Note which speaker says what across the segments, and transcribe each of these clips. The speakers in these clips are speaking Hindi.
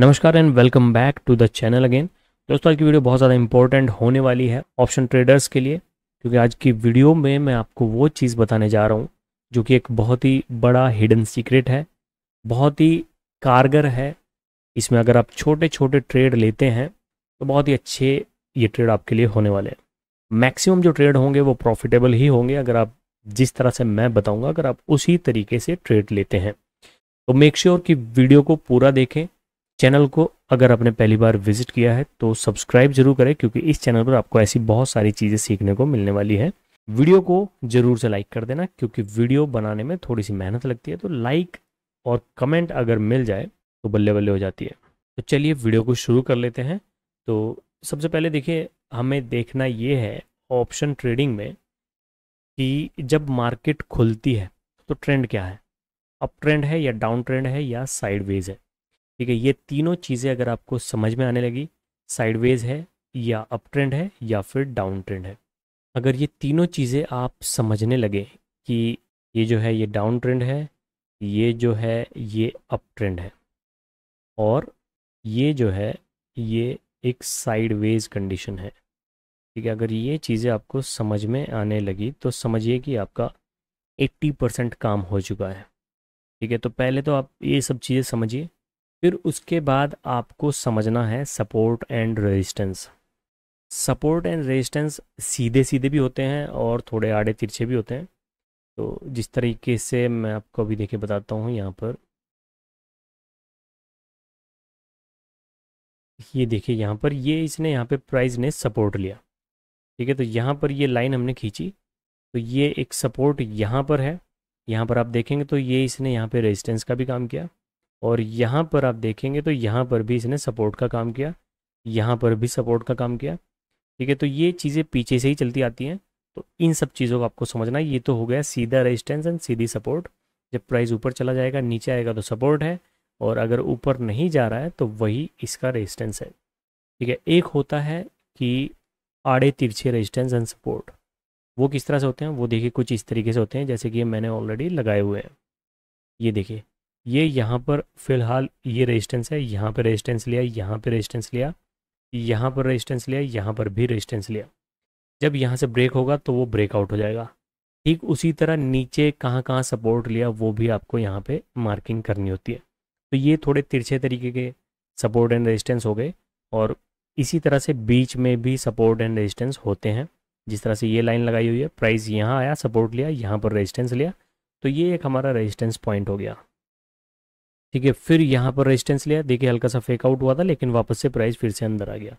Speaker 1: नमस्कार and welcome back to the channel again दोस्तों आज की वीडियो बहुत ज़्यादा इंपॉर्टेंट होने वाली है ऑप्शन ट्रेडर्स के लिए क्योंकि आज की वीडियो में मैं आपको वो चीज़ बताने जा रहा हूँ जो कि एक बहुत ही बड़ा हिडन सीक्रेट है बहुत ही कारगर है इसमें अगर आप छोटे छोटे ट्रेड लेते हैं तो बहुत ही अच्छे ये ट्रेड आपके लिए होने वाले हैं मैक्सिमम जो ट्रेड होंगे वो प्रॉफिटेबल ही होंगे अगर आप जिस तरह से मैं बताऊंगा अगर आप उसी तरीके से ट्रेड लेते हैं तो मेक श्योर sure कि वीडियो को पूरा देखें चैनल को अगर आपने पहली बार विजिट किया है तो सब्सक्राइब जरूर करें क्योंकि इस चैनल पर आपको ऐसी बहुत सारी चीज़ें सीखने को मिलने वाली है वीडियो को जरूर से लाइक कर देना क्योंकि वीडियो बनाने में थोड़ी सी मेहनत लगती है तो लाइक और कमेंट अगर मिल जाए तो बल्ले बल्ले हो जाती है तो चलिए वीडियो को शुरू कर लेते हैं तो सबसे पहले देखिए हमें देखना ये है ऑप्शन ट्रेडिंग में कि जब मार्केट खुलती है तो ट्रेंड क्या है अप ट्रेंड है या डाउन ट्रेंड है या साइड वेज है ठीक है ये तीनों चीज़ें अगर आपको समझ में आने लगी साइडवेज है या अप ट्रेंड है या फिर डाउन ट्रेंड है अगर ये तीनों चीज़ें आप समझने लगे कि ये जो है ये डाउन ट्रेंड है ये जो है ये अप ट्रेंड है और ये जो है ये एक साइडवेज कंडीशन है ठीक है अगर ये चीज़ें आपको समझ में आने लगी तो समझिए कि आपका 80 परसेंट काम हो चुका है ठीक है तो पहले तो आप ये सब चीज़ें समझिए फिर उसके बाद आपको समझना है support and resistance support and resistance सीधे सीधे भी होते हैं और थोड़े आड़े तिरछे भी होते हैं तो जिस तरीके से मैं आपको अभी देखे बताता हूँ यहाँ पर ये देखिए यहाँ पर ये इसने यहाँ पे प्राइस ने सपोर्ट लिया ठीक है तो यहाँ पर ये लाइन हमने खींची तो ये एक सपोर्ट यहाँ पर है यहाँ पर आप देखेंगे तो ये इसने यहाँ पे रेजिस्टेंस का भी काम किया और यहाँ पर आप देखेंगे तो यहाँ पर भी इसने सपोर्ट का काम किया यहाँ पर भी सपोर्ट का काम किया ठीक है तो ये चीज़ें पीछे से ही चलती आती हैं तो इन सब चीज़ों को आपको समझना ये तो हो गया सीधा रेजिस्टेंस एंड सीधी सपोर्ट जब प्राइस ऊपर चला जाएगा नीचे आएगा तो सपोर्ट है और अगर ऊपर नहीं जा रहा है तो वही इसका रेजिस्टेंस है ठीक है एक होता है कि आड़े तिरछे रेजिस्टेंस एंड सपोर्ट वो किस तरह से होते हैं वो देखिए कुछ इस तरीके से होते हैं जैसे कि मैंने ऑलरेडी लगाए हुए हैं ये देखिए ये यहाँ पर फिलहाल ये रेजिस्टेंस है यहाँ पर रेजिस्टेंस लिया यहाँ पर रेजिस्टेंस लिया यहाँ पर रेजिस्टेंस लिया यहाँ पर भी रेजिस्टेंस लिया जब यहाँ से ब्रेक होगा तो वो ब्रेकआउट हो जाएगा ठीक उसी तरह नीचे कहाँ कहाँ सपोर्ट लिया वो भी आपको यहाँ पे मार्किंग करनी होती है तो ये थोड़े तिरछे तरीके के सपोर्ट एंड रेजिस्टेंस हो गए और इसी तरह से बीच में भी सपोर्ट एंड रेजिस्टेंस होते हैं जिस तरह से ये लाइन लगाई हुई है प्राइस यहाँ आया सपोर्ट लिया यहाँ पर रेजिस्टेंस लिया तो ये एक हमारा रेजिस्टेंस पॉइंट हो गया ठीक है फिर यहाँ पर रेजिस्टेंस लिया देखिए हल्का सा फेक आउट हुआ था लेकिन वापस से प्राइस फिर से अंदर आ गया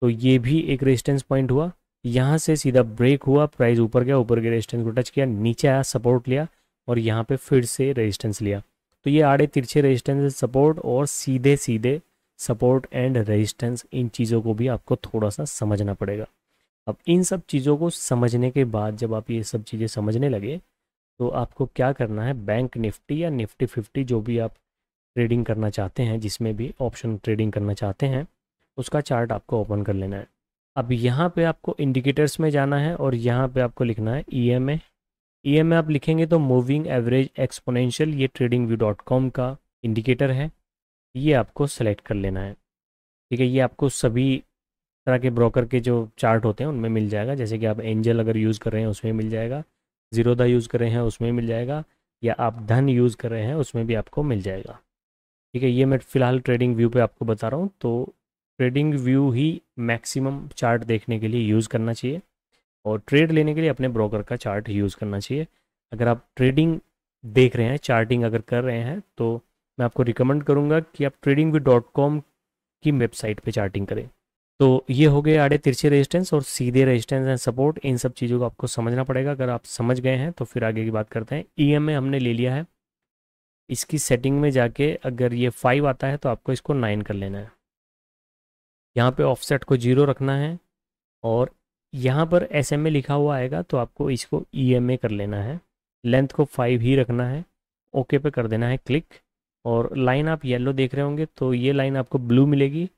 Speaker 1: तो ये भी एक रेजिस्टेंस पॉइंट हुआ यहाँ से सीधा ब्रेक हुआ प्राइस ऊपर गया ऊपर के रेजिस्टेंस को टच किया नीचे आया सपोर्ट लिया और यहाँ पे फिर से रेजिस्टेंस लिया तो ये आड़े तिरछे रेजिस्टेंस सपोर्ट और सीधे सीधे सपोर्ट एंड रेजिस्टेंस इन चीज़ों को भी आपको थोड़ा सा समझना पड़ेगा अब इन सब चीज़ों को समझने के बाद जब आप ये सब चीज़ें समझने लगे तो आपको क्या करना है बैंक निफ्टी या निफ्टी फिफ्टी जो भी आप ट्रेडिंग करना चाहते हैं जिसमें भी ऑप्शन ट्रेडिंग करना चाहते हैं उसका चार्ट आपको ओपन कर लेना है अब यहाँ पे आपको इंडिकेटर्स में जाना है और यहाँ पे आपको लिखना है E M A E M A आप लिखेंगे तो मूविंग एवरेज एक्सपोनेंशियल ये ट्रेडिंग व्यू डॉट कॉम का इंडिकेटर है ये आपको सेलेक्ट कर लेना है ठीक है ये आपको सभी तरह के ब्रोकर के जो चार्ट होते हैं उनमें मिल जाएगा जैसे कि आप एंजल अगर यूज़ कर रहे हैं उसमें मिल जाएगा जीरोदा यूज़ कर रहे हैं उसमें मिल जाएगा या आप धन यूज़ कर रहे हैं उसमें भी आपको मिल जाएगा ठीक है ये मैं फ़िलहाल ट्रेडिंग व्यू पे आपको बता रहा हूँ तो ट्रेडिंग व्यू ही मैक्सिमम चार्ट देखने के लिए यूज़ करना चाहिए और ट्रेड लेने के लिए अपने ब्रोकर का चार्ट यूज़ करना चाहिए अगर आप ट्रेडिंग देख रहे हैं चार्टिंग अगर कर रहे हैं तो मैं आपको रिकमेंड करूँगा कि आप ट्रेडिंग की वेबसाइट पर चार्टिंग करें तो ये हो गए आड़े तिरछे रेजिस्टेंस और सीधे रेजिस्टेंस एंड सपोर्ट इन सब चीज़ों को आपको समझना पड़ेगा अगर आप समझ गए हैं तो फिर आगे की बात करते हैं ई e हमने ले लिया है इसकी सेटिंग में जाके अगर ये फाइव आता है तो आपको इसको नाइन कर लेना है यहाँ पे ऑफसेट को जीरो रखना है और यहाँ पर एस एम ए लिखा हुआ आएगा तो आपको इसको ई एम ए कर लेना है लेंथ को फाइव ही रखना है ओके पे कर देना है क्लिक और लाइन आप येलो देख रहे होंगे तो ये लाइन आपको ब्लू मिलेगी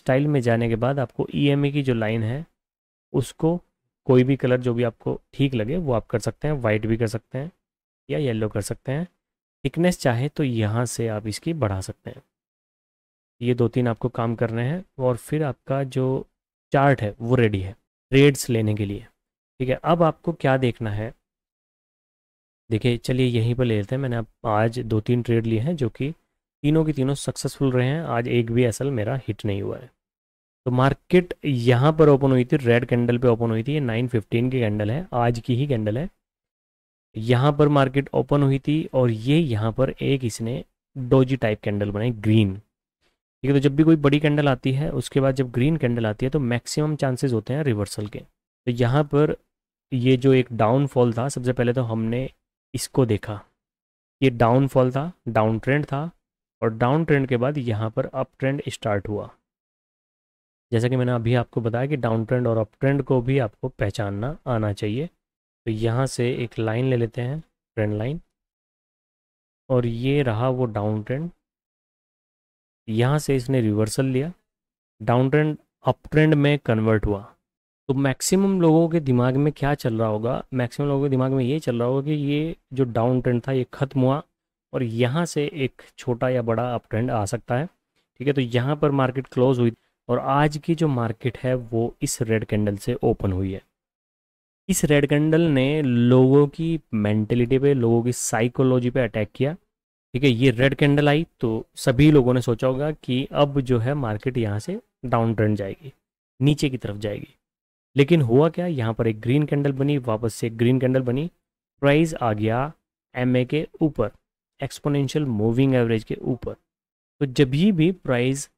Speaker 1: स्टाइल में जाने के बाद आपको ई एम ए की जो लाइन है उसको कोई भी कलर जो भी आपको ठीक लगे वो आप कर सकते हैं वाइट भी कर सकते हैं या येलो कर सकते हैं थिकनेस चाहे तो यहाँ से आप इसकी बढ़ा सकते हैं ये दो तीन आपको काम करने हैं और फिर आपका जो चार्ट है वो रेडी है ट्रेड्स लेने के लिए ठीक है अब आपको क्या देखना है देखिए चलिए यहीं पर ले लेते हैं मैंने आज दो तीन ट्रेड लिए हैं जो कि तीनों के तीनों सक्सेसफुल रहे हैं आज एक भी असल मेरा हिट नहीं हुआ है तो मार्केट यहाँ पर ओपन हुई थी रेड कैंडल पे ओपन हुई थी ये 915 की कैंडल है आज की ही कैंडल है यहाँ पर मार्केट ओपन हुई थी और ये यहाँ पर एक इसने डोजी टाइप कैंडल बनाई ग्रीन ठीक है तो जब भी कोई बड़ी कैंडल आती है उसके बाद जब ग्रीन कैंडल आती है तो मैक्सिमम चांसेस होते हैं रिवर्सल के तो यहाँ पर ये जो एक डाउनफॉल था सबसे पहले तो हमने इसको देखा ये डाउनफॉल था डाउन ट्रेंड था और डाउन ट्रेंड के बाद यहाँ पर अप ट्रेंड स्टार्ट हुआ जैसा कि मैंने अभी आपको बताया कि डाउन ट्रेंड और अप ट्रेंड को भी आपको पहचानना आना चाहिए तो यहाँ से एक लाइन ले लेते हैं ट्रेंड लाइन और ये रहा वो डाउन ट्रेंड यहाँ से इसने रिवर्सल लिया डाउन ट्रेंड अप ट्रेंड में कन्वर्ट हुआ तो मैक्सिमम लोगों के दिमाग में क्या चल रहा होगा मैक्सिमम लोगों के दिमाग में ये चल रहा होगा कि ये जो डाउन ट्रेंड था ये ख़त्म हुआ और यहाँ से एक छोटा या बड़ा अप ट्रेंड आ सकता है ठीक है तो यहाँ पर मार्केट क्लोज हुई और आज की जो मार्केट है वो इस रेड कैंडल से ओपन हुई है इस रेड कैंडल ने लोगों की मेंटेलिटी पे लोगों की साइकोलॉजी पे अटैक किया ठीक है ये रेड कैंडल आई तो सभी लोगों ने सोचा होगा कि अब जो है मार्केट यहाँ से डाउन ट्रेंड जाएगी नीचे की तरफ जाएगी लेकिन हुआ क्या यहाँ पर एक ग्रीन कैंडल बनी वापस से ग्रीन कैंडल बनी प्राइस आ गया एम के ऊपर एक्सपोनेंशियल मूविंग एवरेज के ऊपर तो जब ये भी प्राइस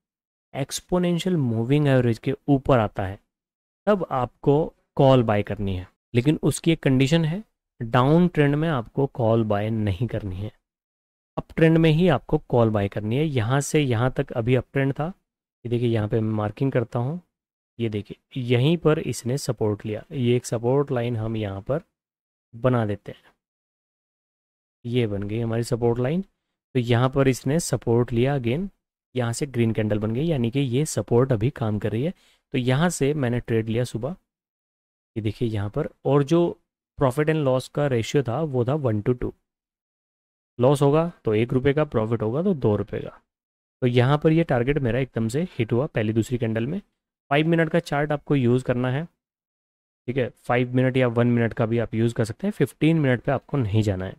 Speaker 1: एक्सपोनेंशियल मूविंग एवरेज के ऊपर आता है तब आपको कॉल बाय करनी है लेकिन उसकी एक कंडीशन है डाउन ट्रेंड में आपको कॉल बाय नहीं करनी है अप ट्रेंड में ही आपको कॉल बाय करनी है यहाँ से यहाँ तक अभी अप ट्रेंड था ये देखिए यहाँ पे मैं मार्किंग करता हूँ ये देखिए यहीं पर इसने सपोर्ट लिया ये एक सपोर्ट लाइन हम यहाँ पर बना देते हैं ये बन गई हमारी सपोर्ट लाइन तो यहाँ पर इसने सपोर्ट लिया अगेन यहाँ से ग्रीन कैंडल बन गई यानी कि ये सपोर्ट अभी काम कर रही है तो यहाँ से मैंने ट्रेड लिया सुबह ये देखिए यहाँ पर और जो प्रॉफिट एंड लॉस का रेशियो था वो था वन टू टू लॉस होगा तो एक रुपये का प्रॉफिट होगा तो दो रुपये का तो यहाँ पर ये टारगेट मेरा एकदम से हिट हुआ पहली दूसरी कैंडल में फाइव मिनट का चार्ट आपको यूज़ करना है ठीक है फाइव मिनट या वन मिनट का भी आप यूज़ कर सकते हैं फिफ्टीन मिनट पर आपको नहीं जाना है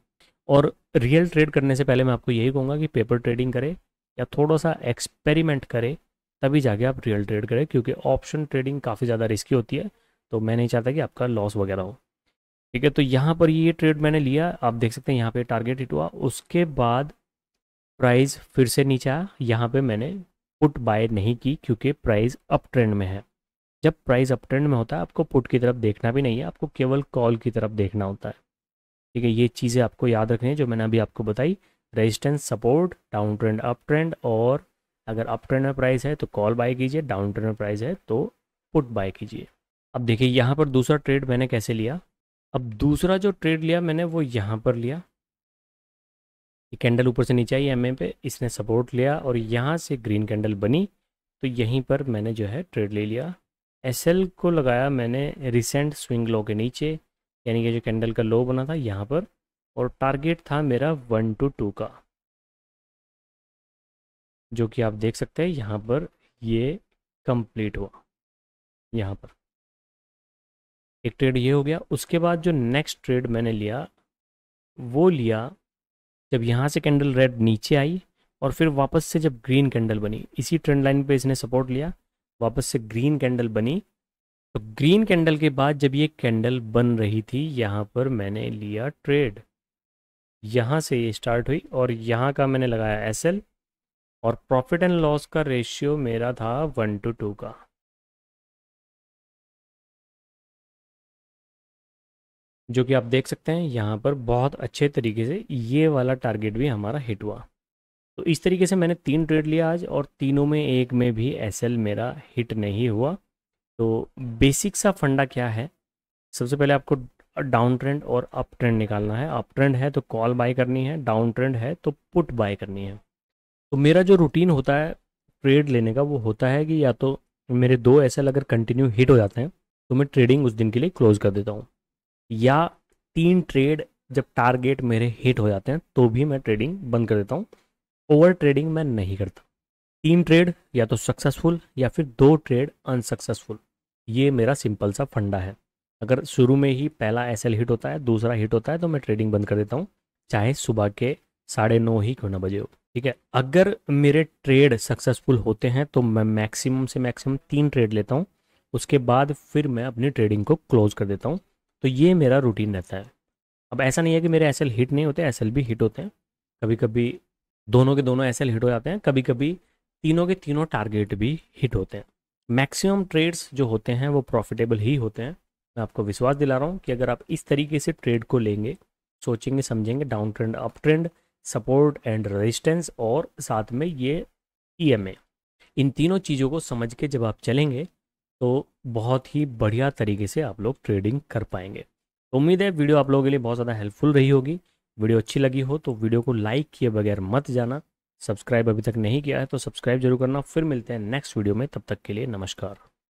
Speaker 1: और रियल ट्रेड करने से पहले मैं आपको यही कहूँगा कि पेपर ट्रेडिंग करें या थोड़ा सा एक्सपेरिमेंट करें तभी जाके आप रियल ट्रेड करें क्योंकि ऑप्शन ट्रेडिंग काफ़ी ज़्यादा रिस्की होती है तो मैं नहीं चाहता कि आपका लॉस वगैरह हो ठीक है तो यहाँ पर ये ट्रेड मैंने लिया आप देख सकते हैं यहाँ पे टारगेट हिट हुआ उसके बाद प्राइस फिर से नीचे आया यहाँ पे मैंने पुट बाय नहीं की क्योंकि प्राइस अप ट्रेंड में है जब प्राइस अप ट्रेंड में होता है आपको पुट की तरफ देखना भी नहीं है आपको केवल कॉल की तरफ देखना होता है ठीक है ये चीज़ें आपको याद रखनी है जो मैंने अभी आपको बताई resistance support down trend up trend और अगर अप ट्रेंड में प्राइस है तो कॉल बाय कीजिए डाउन ट्रेंड में प्राइस है तो पुट बाय कीजिए अब देखिए यहाँ पर दूसरा ट्रेड मैंने कैसे लिया अब दूसरा जो ट्रेड लिया मैंने वो यहाँ पर लिया ये कैंडल ऊपर से नीचे आई एम पे इसने सपोर्ट लिया और यहाँ से ग्रीन कैंडल बनी तो यहीं पर मैंने जो है ट्रेड ले लिया एस को लगाया मैंने रिसेंट स्विंग लो के नीचे यानी कि जो कैंडल का लो बना था यहाँ पर और टारगेट था मेरा वन टू टू का जो कि आप देख सकते हैं यहाँ पर ये कंप्लीट हुआ यहाँ पर एक ट्रेड ये हो गया उसके बाद जो नेक्स्ट ट्रेड मैंने लिया वो लिया जब यहाँ से कैंडल रेड नीचे आई और फिर वापस से जब ग्रीन कैंडल बनी इसी ट्रेंड लाइन पे इसने सपोर्ट लिया वापस से ग्रीन कैंडल बनी तो ग्रीन कैंडल के बाद जब ये कैंडल बन रही थी यहाँ पर मैंने लिया ट्रेड यहाँ से ये स्टार्ट हुई और यहाँ का मैंने लगाया एस और प्रॉफिट एंड लॉस का रेशियो मेरा था वन टू टू का जो कि आप देख सकते हैं यहाँ पर बहुत अच्छे तरीके से ये वाला टारगेट भी हमारा हिट हुआ तो इस तरीके से मैंने तीन ट्रेड लिया आज और तीनों में एक में भी एस मेरा हिट नहीं हुआ तो बेसिक सा फंडा क्या है सबसे पहले आपको डाउन ट्रेंड और अप ट्रेंड निकालना है अप ट्रेंड है तो कॉल बाय करनी है डाउन ट्रेंड है तो पुट बाय करनी है तो मेरा जो रूटीन होता है ट्रेड लेने का वो होता है कि या तो मेरे दो एस अगर कंटिन्यू हिट हो जाते हैं तो मैं ट्रेडिंग उस दिन के लिए क्लोज कर देता हूँ या तीन ट्रेड जब टारगेट मेरे हिट हो जाते हैं तो भी मैं ट्रेडिंग बंद कर देता हूँ ओवर ट्रेडिंग मैं नहीं करता तीन ट्रेड या तो सक्सेसफुल या फिर दो ट्रेड अनसक्सेसफुल ये मेरा सिंपल सा फंडा है अगर शुरू में ही पहला एस हिट होता है दूसरा हिट होता है तो मैं ट्रेडिंग बंद कर देता हूँ चाहे सुबह के साढ़े नौ ही क्यों ना बजे हो ठीक है अगर मेरे ट्रेड सक्सेसफुल होते हैं तो मैं मैक्सिमम से मैक्सिमम तीन ट्रेड लेता हूँ उसके बाद फिर मैं अपनी ट्रेडिंग को क्लोज कर देता हूँ तो ये मेरा रूटीन रहता है अब ऐसा नहीं है कि मेरे एस हिट नहीं होते एस भी हिट होते हैं कभी कभी दोनों के दोनों एस हिट हो जाते हैं कभी कभी तीनों के तीनों टारगेट भी हिट होते हैं मैक्सिमम ट्रेड्स जो होते हैं वो प्रॉफिटेबल ही होते हैं मैं आपको विश्वास दिला रहा हूँ कि अगर आप इस तरीके से ट्रेड को लेंगे सोचेंगे समझेंगे down trend up trend support and resistance और साथ में ये ई एम ए इन तीनों चीज़ों को समझ के जब आप चलेंगे तो बहुत ही बढ़िया तरीके से आप लोग ट्रेडिंग कर पाएंगे तो उम्मीद है वीडियो आप लोगों के लिए बहुत ज़्यादा हेल्पफुल रही होगी वीडियो अच्छी लगी हो तो वीडियो को लाइक किए बगैर मत जाना सब्सक्राइब अभी तक नहीं किया है तो सब्सक्राइब जरूर करना फिर मिलते हैं नेक्स्ट वीडियो में तब तक के लिए नमस्कार